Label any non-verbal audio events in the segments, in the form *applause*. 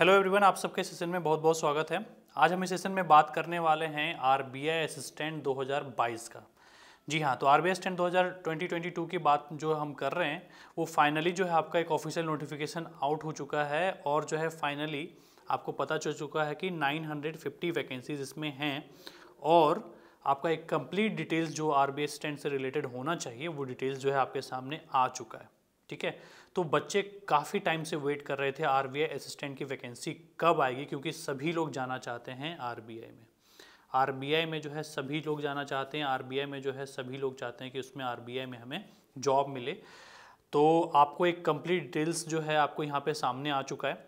hello everyone आप सबके session में बहुत बहुत स्वागत है आज हम इस सेशन में बात करने वाले हैं आरबीआई असिस्टेंट 2022 का जी हाँ तो आर आरबीआई असिस्टेंट दो की बात जो हम कर रहे हैं वो फाइनली जो है आपका एक ऑफिशियल नोटिफिकेशन आउट हो चुका है और जो है फाइनली आपको पता चल चुका है कि 950 वैकेंसीज इसमें हैं और आपका एक कंप्लीट डिटेल्स जो आर बी से रिलेटेड होना चाहिए वो डिटेल्स जो है आपके सामने आ चुका है ठीक है तो बच्चे काफ़ी टाइम से वेट कर रहे थे आर असिस्टेंट की वैकेंसी कब आएगी क्योंकि सभी लोग जाना चाहते हैं आर में आर में जो है सभी लोग जाना चाहते हैं आर में जो है सभी लोग चाहते हैं कि उसमें आर में हमें जॉब मिले तो आपको एक कंप्लीट डिटेल्स जो है आपको यहाँ पे सामने आ चुका है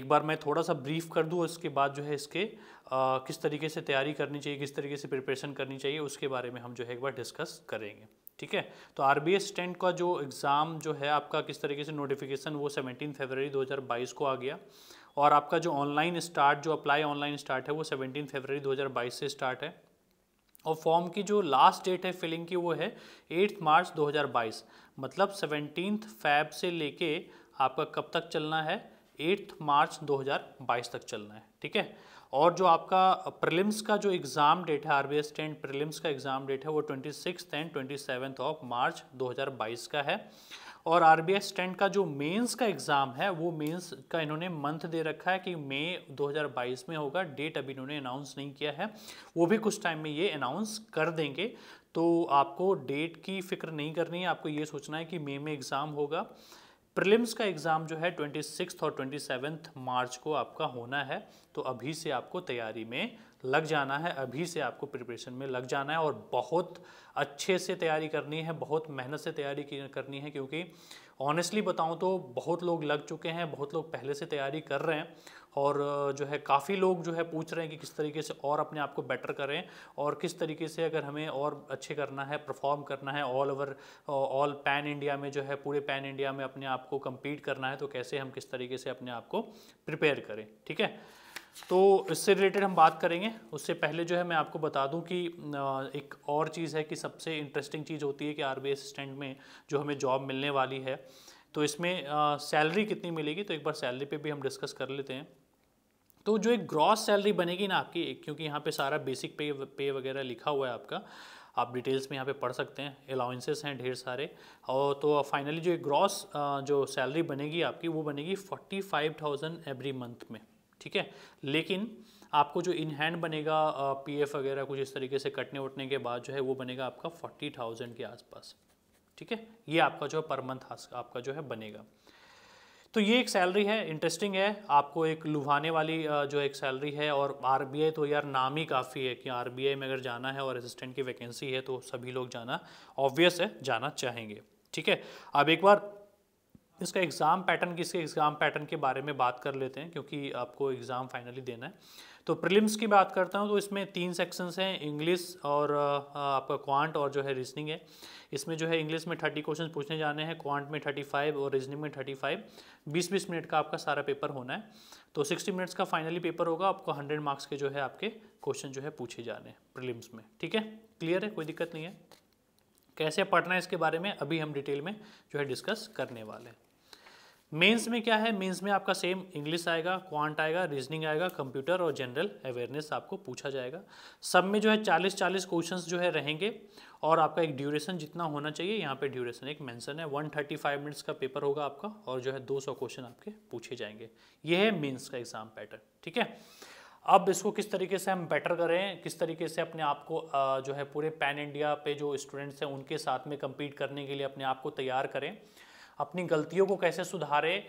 एक बार मैं थोड़ा सा ब्रीफ कर दूँ उसके बाद जो है इसके आ, किस तरीके से तैयारी करनी चाहिए किस तरीके से प्रिपरेशन करनी चाहिए उसके बारे में हम जो है एक बार डिस्कस करेंगे ठीक है तो आर बी स्टैंड का जो एग्ज़ाम जो है आपका किस तरीके से नोटिफिकेशन वो 17 फरवरी 2022 को आ गया और आपका जो ऑनलाइन स्टार्ट जो अप्लाई ऑनलाइन स्टार्ट है वो 17 फरवरी 2022 से स्टार्ट है और फॉर्म की जो लास्ट डेट है फिलिंग की वो है एट्थ मार्च 2022 मतलब सेवनटीन फैब से लेके आपका कब तक चलना है एट्थ मार्च 2022 तक चलना है ठीक है और जो आपका प्रिलिम्स का जो एग्ज़ाम डेट है आर बी एस टेंट प्रिलिम्स का एग्ज़ाम डेट है वो twenty six and twenty seventh of March 2022 का है और आर बी एस टेंट का जो मेंस का एग्ज़ाम है वो मेंस का इन्होंने मंथ दे रखा है कि मई 2022 में होगा डेट अभी इन्होंने अनाउंस नहीं किया है वो भी कुछ टाइम में ये अनाउंस कर देंगे तो आपको डेट की फ़िक्र नहीं करनी है आपको ये सोचना है कि मई में एग्ज़ाम होगा प्रिलिम्स का एग्ज़ाम जो है ट्वेंटी सिक्स और ट्वेंटी सेवन्थ मार्च को आपका होना है तो अभी से आपको तैयारी में लग जाना है अभी से आपको प्रिपरेशन में लग जाना है और बहुत अच्छे से तैयारी करनी है बहुत मेहनत से तैयारी करनी है क्योंकि ऑनेस्टली बताऊँ तो बहुत लोग लग चुके हैं बहुत लोग पहले से तैयारी कर रहे हैं और जो है काफ़ी लोग जो है पूछ रहे हैं कि किस तरीके से और अपने आप को बेटर करें और किस तरीके से अगर हमें और अच्छे करना है परफॉर्म करना है all over all pan India में जो है पूरे पैन इंडिया में अपने आप को कम्पीट करना है तो कैसे हम किस तरीके से अपने आप को प्रिपेयर करें ठीक है तो इससे रिलेटेड हम बात करेंगे उससे पहले जो है मैं आपको बता दूं कि एक और चीज़ है कि सबसे इंटरेस्टिंग चीज़ होती है कि आर असिस्टेंट में जो हमें जॉब मिलने वाली है तो इसमें सैलरी कितनी मिलेगी तो एक बार सैलरी पे भी हम डिस्कस कर लेते हैं तो जो एक ग्रॉस सैलरी बनेगी ना आपकी क्योंकि यहाँ पे सारा बेसिक पे पे वगैरह लिखा हुआ है आपका आप डिटेल्स में यहाँ पे पढ़ सकते हैं अलाउंसेस हैं ढेर सारे और तो फाइनली जो एक ग्रॉस जो सैलरी बनेगी आपकी वो बनेगी forty five thousand every month में ठीक है लेकिन आपको जो इन हैंड बनेगा पी एफ वगैरह कुछ इस तरीके से कटने उठने के बाद जो है वो बनेगा आपका फोर्टी थाउजेंड के आसपास ठीक है ये आपका जो है पर मंथ आपका जो है बनेगा तो ये एक सैलरी है इंटरेस्टिंग है आपको एक लुभाने वाली जो एक सैलरी है और आर तो यार नाम ही काफ़ी है कि आर में अगर जाना है और असिस्टेंट की वैकेंसी है तो सभी लोग जाना ऑब्वियस है जाना चाहेंगे ठीक है अब एक बार इसका एग्ज़ाम पैटर्न किसके एग्ज़ाम पैटर्न के बारे में बात कर लेते हैं क्योंकि आपको एग्ज़ाम फाइनली देना है तो प्रिलिम्स की बात करता हूँ तो इसमें तीन सेक्शंस हैं इंग्लिश और आपका क्वांट और जो है रीजनिंग है इसमें जो है इंग्लिश में थर्टी क्वेश्चन पूछने जाने हैं क्वांट में थर्टी फाइव और रीजनिंग में थर्टी फाइव बीस बीस मिनट का आपका सारा पेपर होना है तो सिक्सटी मिनट्स का फाइनली पेपर होगा आपको हंड्रेड मार्क्स के जो है आपके क्वेश्चन जो है पूछे जाने हैं प्रिलिम्स में ठीक है क्लियर है कोई दिक्कत नहीं है कैसे पढ़ना है इसके बारे में अभी हम डिटेल में जो है डिस्कस करने वाले हैं मेंस में क्या है मेंस में आपका सेम इंग्लिश आएगा क्वांट आएगा रीजनिंग आएगा कंप्यूटर और जनरल अवेयरनेस आपको पूछा जाएगा सब में जो है चालीस चालीस क्वेश्चंस जो है रहेंगे और आपका एक ड्यूरेशन जितना होना चाहिए यहाँ पे ड्यूरेशन एक मेंशन है 135 मिनट्स का पेपर होगा आपका और जो है 200 क्वेश्चन आपके पूछे जाएंगे ये है मीन्स का एग्जाम पैटर्न ठीक है अब इसको किस तरीके से हम बेटर करें किस तरीके से अपने आप को जो है पूरे पैन इंडिया पे जो स्टूडेंट्स हैं उनके साथ में कम्पीट करने के लिए अपने आप को तैयार करें अपनी गलतियों को कैसे सुधारें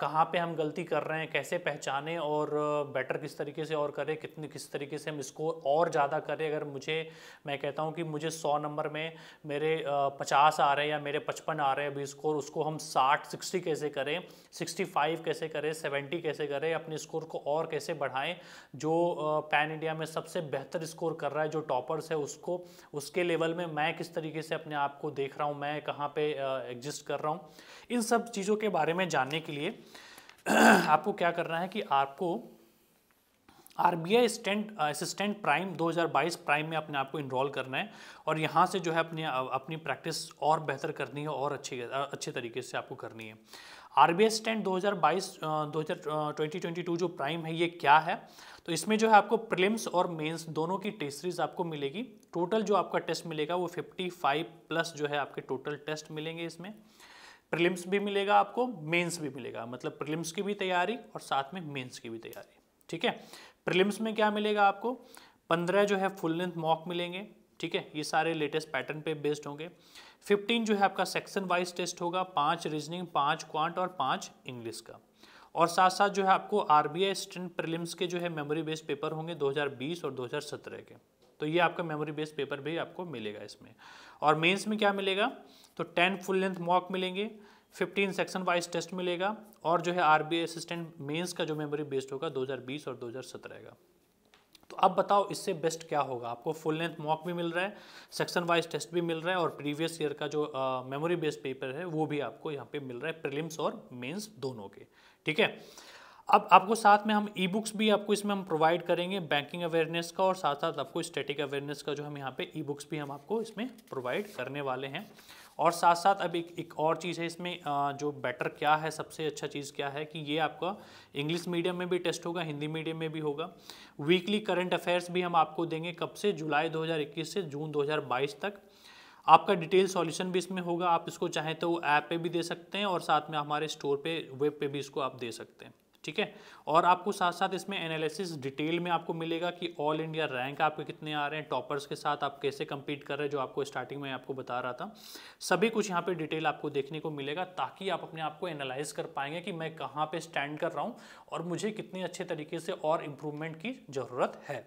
कहाँ पे हम गलती कर रहे हैं कैसे पहचाने और बेटर किस तरीके से और करें कितने किस तरीके से हम स्कोर और ज़्यादा करें अगर मुझे मैं कहता हूँ कि मुझे सौ नंबर में मेरे पचास आ रहे हैं या मेरे पचपन आ रहे हैं अभी स्कोर उसको हम साठ सिक्सटी कैसे करें सिक्सटी फाइव कैसे करें सेवेंटी कैसे करें अपने स्कोर को और कैसे बढ़ाएँ जो पैन इंडिया में सबसे बेहतर स्कोर कर रहा है जो टॉपर्स है उसको उसके लेवल में मैं किस तरीके से अपने आप को देख रहा हूँ मैं कहाँ पे एग्जिस्ट कर रहा हूँ इन सब चीज़ों के बारे में जानने के लिए *clears throat* आपको क्या करना है कि आपको R B I assistant assistant prime 2022 prime में अपने आप को इनरोल करना है और यहाँ से जो है अपने अपनी प्रैक्टिस और बेहतर करनी है और अच्छी अच्छे तरीके से आपको करनी है आर बी आई स्टेंट दो हज़ार बाईस दो हज़ार ट्वेंटी ट्वेंटी टू जो प्राइम है ये क्या है तो इसमें जो है आपको प्रिलिम्स और मेंस दोनों की टेस्ट सीरीज आपको मिलेगी टोटल जो आपका टेस्ट मिलेगा वो फिफ्टी फाइव प्लस जो है आपके टोटल टेस्ट मिलेंगे इसमें प्रिलिम्स भी मिलेगा आपको मेंस भी मिलेगा मतलब प्रिलिम्स की भी तैयारी और साथ में मेंस की भी तैयारी ठीक है प्रिलिम्स में क्या मिलेगा आपको पंद्रह जो है फुल लेंथ मॉक मिलेंगे ठीक है ये सारे लेटेस्ट पैटर्न पे बेस्ड होंगे फिफ्टीन जो है आपका सेक्शन वाइज टेस्ट होगा पाँच रीजनिंग पाँच क्वांट और पाँच इंग्लिश का और साथ साथ जो है आपको R B I assistant prelims के जो है मेमोरी बेस्ड पेपर होंगे 2020 और 2017 के तो ये आपका मेमोरी बेस्ड पेपर भी आपको मिलेगा इसमें और मेंस में क्या मिलेगा तो टेन फुल लेंथ मॉक मिलेंगे फिफ्टीन सेक्शन वाइज टेस्ट मिलेगा और जो है आरबीआई असिस्टेंट मेंस का जो मेमोरी बेस्ड होगा 2020 और 2017 का तो अब बताओ इससे बेस्ट क्या होगा आपको फुल लेंथ मॉक भी मिल रहा है सेक्शन वाइज टेस्ट भी मिल रहा है और प्रीवियस ईयर का जो मेमोरी बेस्ड पेपर है वो भी आपको यहाँ पे मिल रहा है प्रिलिम्स और मेंस दोनों के ठीक है अब आपको साथ में हम ई बुक्स भी आपको इसमें हम प्रोवाइड करेंगे बैंकिंग अवेयरनेस का और साथ साथ आपको स्टैटिक अवेयरनेस का जो हम यहाँ पे ई बुक्स भी हम आपको इसमें प्रोवाइड करने वाले हैं और साथ साथ अब एक एक और चीज़ है इसमें जो बेटर क्या है सबसे अच्छा चीज़ क्या है कि ये आपका इंग्लिश मीडियम में भी टेस्ट होगा हिंदी मीडियम में भी होगा वीकली करंट अफेयर्स भी हम आपको देंगे कब से जुलाई 2021 से जून 2022 तक आपका डिटेल सॉल्यूशन भी इसमें होगा आप इसको चाहें तो ऐप पे भी दे सकते हैं और साथ में हमारे स्टोर पे वेब पे भी इसको आप दे सकते हैं ठीक है और आपको साथ साथ इसमें एनालिसिस डिटेल में आपको मिलेगा कि ऑल इंडिया रैंक आपके कितने आ रहे हैं टॉपर्स के साथ आप कैसे कंपीट कर रहे हैं जो आपको स्टार्टिंग में आपको बता रहा था सभी कुछ यहाँ पे डिटेल आपको देखने को मिलेगा ताकि आप अपने आप को एनालाइज कर पाएंगे कि मैं कहाँ पर स्टैंड कर रहा हूँ और मुझे कितने अच्छे तरीके से और इम्प्रूवमेंट की ज़रूरत है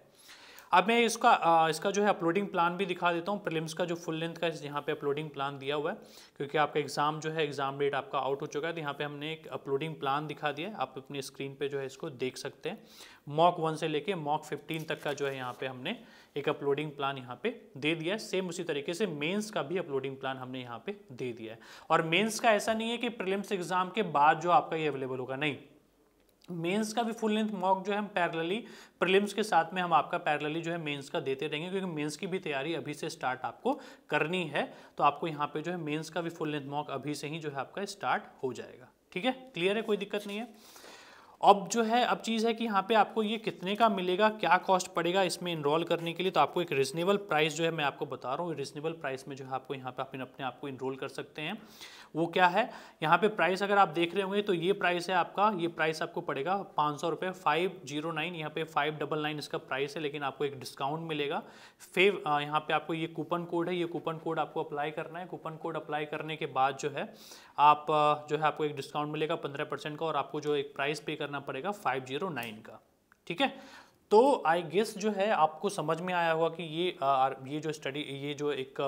अब मैं इसका आ, इसका जो है अपलोडिंग प्लान भी दिखा देता हूँ प्रिलिम्स का जो फुल लेंथ का यहाँ पे अपलोडिंग प्लान दिया हुआ है क्योंकि आपका एग्जाम जो है एग्जाम डेट आपका आउट हो चुका है तो यहाँ पे हमने एक अपलोडिंग प्लान दिखा दिया है आप अपनी स्क्रीन पे जो है इसको देख सकते हैं मॉक वन से लेके मॉक फिफ्टीन तक का जो है यहाँ पे हमने एक अपलोडिंग प्लान यहाँ पे दे दिया है सेम उसी तरीके से मेंस का भी अपलोडिंग प्लान हमने यहाँ पे दे दिया है और मेंस का ऐसा नहीं है कि प्रिलिम्स एग्जाम के बाद जो आपका ये अवेलेबल होगा नहीं मेंस का भी फुल लेंथ मॉक जो है हम पैरेलली प्रीलिम्स के साथ में हम आपका पैरेलली जो है मेंस का देते रहेंगे क्योंकि मेंस की भी तैयारी अभी से स्टार्ट आपको करनी है तो आपको यहाँ पे जो है मेंस का भी फुल लेंथ मॉक अभी से ही जो है आपका स्टार्ट हो जाएगा ठीक है क्लियर है कोई दिक्कत नहीं है अब जो है अब चीज़ है कि यहाँ पे आपको ये कितने का मिलेगा क्या कॉस्ट पड़ेगा इसमें इनरोल करने के लिए तो आपको एक रिजनेबल प्राइस जो है मैं आपको बता रहा हूँ रिजनेबल प्राइस में जो है आपको यहाँ पे आप अपने आप को इनरोल कर सकते हैं वो क्या है यहाँ पे प्राइस अगर आप देख रहे होंगे तो ये प्राइस है आपका ये प्राइस आपको पड़ेगा पाँच सौ रुपये फाइव जीरो नाइन यहाँ पे फाइव डबल नाइन इसका प्राइस है लेकिन आपको एक डिस्काउंट मिलेगा फेव यहाँ पे आपको ये कूपन कोड है ये कूपन कोड आपको अप्लाई करना है कूपन कोड अप्लाई करने के बाद जो है आप जो है आपको एक डिस्काउंट मिलेगा पंद्रह परसेंट का और आपको जो एक प्राइस पे करना करना पड़ेगा 509 का ठीक है तो आई गेस जो है आपको समझ में आया होगा कि ये आ, ये जो स्टडी ये जो एक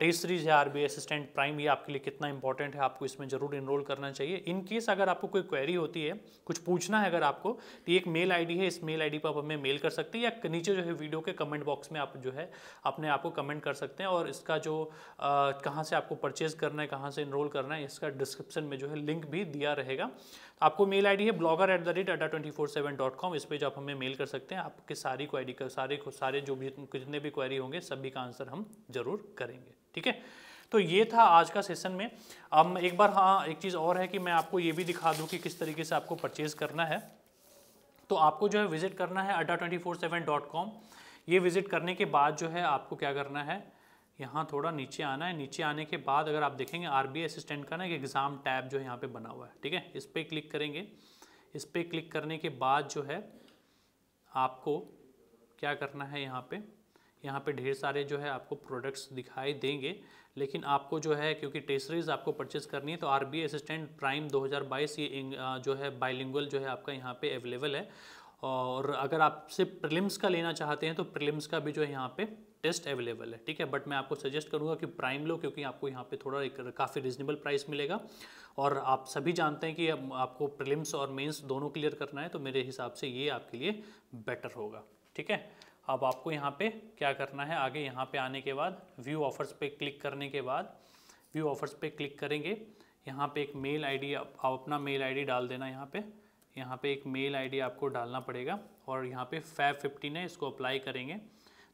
टेस्ट सीरीज है आर असिस्टेंट प्राइम ये आपके लिए कितना इंपॉर्टेंट है आपको इसमें ज़रूर इनरोल करना चाहिए इन केस अगर आपको कोई क्वेरी होती है कुछ पूछना है अगर आपको तो एक मेल आईडी है इस मेल आईडी पर आप हमें मेल कर सकते हैं या नीचे जो है वीडियो के कमेंट बॉक्स में आप जो है अपने आपको कमेंट कर सकते हैं और इसका जो कहाँ से आपको परचेज करना है कहाँ से इनरोल करना है इसका डिस्क्रिप्शन में जो है लिंक भी दिया रहेगा आपको मेल आई है blogger at the rate twenty four seven dot com इस पर जो आप हमें मेल कर सकते हैं आपके सारी क्वेरी का सारे सारे जो भी जितने भी क्वेरी होंगे सभी का आंसर हम जरूर करेंगे ठीक है तो ये था आज का सेशन में अब एक बार हाँ एक चीज़ और है कि मैं आपको ये भी दिखा दूँ कि किस तरीके से आपको परचेज़ करना है तो आपको जो है विज़िट करना है Adda twenty four seven dot com ये विज़िट करने के बाद जो है आपको क्या करना है यहाँ थोड़ा नीचे आना है नीचे आने के बाद अगर आप देखेंगे आर बी असिस्टेंट का ना एक एग्ज़ाम टैब जो है यहाँ पे बना हुआ है ठीक है इस पर क्लिक करेंगे इस पर क्लिक करने के बाद जो है आपको क्या करना है यहाँ पे यहाँ पे ढेर सारे जो है आपको प्रोडक्ट्स दिखाई देंगे लेकिन आपको जो है क्योंकि टेसरीज आपको परचेज करनी है तो आर बी असिस्टेंट प्राइम 2022 ये जो है बाइलिंगल जो है आपका यहाँ पे अवेलेबल है और अगर आप सिर्फ प्रिलिम्स का लेना चाहते हैं तो प्रिलिम्स का भी जो है यहाँ पे टेस्ट अवेलेबल है ठीक है बट मैं आपको सजेस्ट करूंगा कि प्राइम लो क्योंकि आपको यहाँ पे थोड़ा एक काफ़ी रिजनेबल प्राइस मिलेगा और आप सभी जानते हैं कि अब आपको प्रिलिम्स और मेंस दोनों क्लियर करना है तो मेरे हिसाब से ये आपके लिए बेटर होगा ठीक है अब आपको यहाँ पे क्या करना है आगे यहाँ पे आने के बाद व्यू ऑफर्स पे क्लिक करने के बाद व्यू ऑफर्स पे क्लिक करेंगे यहाँ पे एक मेल आईडी आप अपना मेल आईडी डाल देना यहाँ पे यहाँ पे एक मेल आईडी आपको डालना पड़ेगा और यहाँ पे फैब फिफ्टीन है इसको अप्लाई करेंगे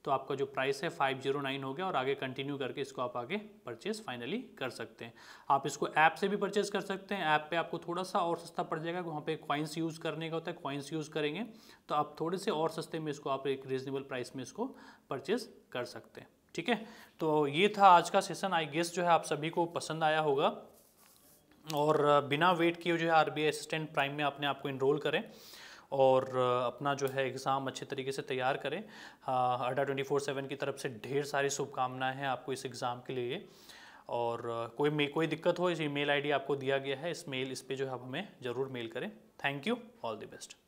तो आपका जो प्राइस है फाइव जीरो नाइन हो गया और आगे कंटिन्यू करके इसको आप आगे परचेज फाइनली कर सकते हैं आप इसको ऐप से भी परचेज कर सकते हैं ऐप पे आपको थोड़ा सा और सस्ता पड़ जाएगा वहाँ पे क्वाइंस यूज़ करने का होता है क्वाइंस यूज़ करेंगे तो आप थोड़े से और सस्ते में इसको आप एक रीजनेबल प्राइस में इसको परचेज कर सकते हैं ठीक है तो ये था आज का सेशन आई गेस जो है आप सभी को पसंद आया होगा और बिना वेट किए जो है आर असिस्टेंट प्राइम में आपने आपको इनरोल करें और अपना जो है एग्ज़ाम अच्छे तरीके से तैयार करें अड्डा ट्वेंटी फोर सेवन की तरफ से ढेर सारी शुभकामनाएं हैं आपको इस एग्ज़ाम के लिए और कोई मे कोई दिक्कत हो इस ईमेल आईडी आपको दिया गया है इस मेल इस पर जो है आप हमें ज़रूर मेल करें thank you all the best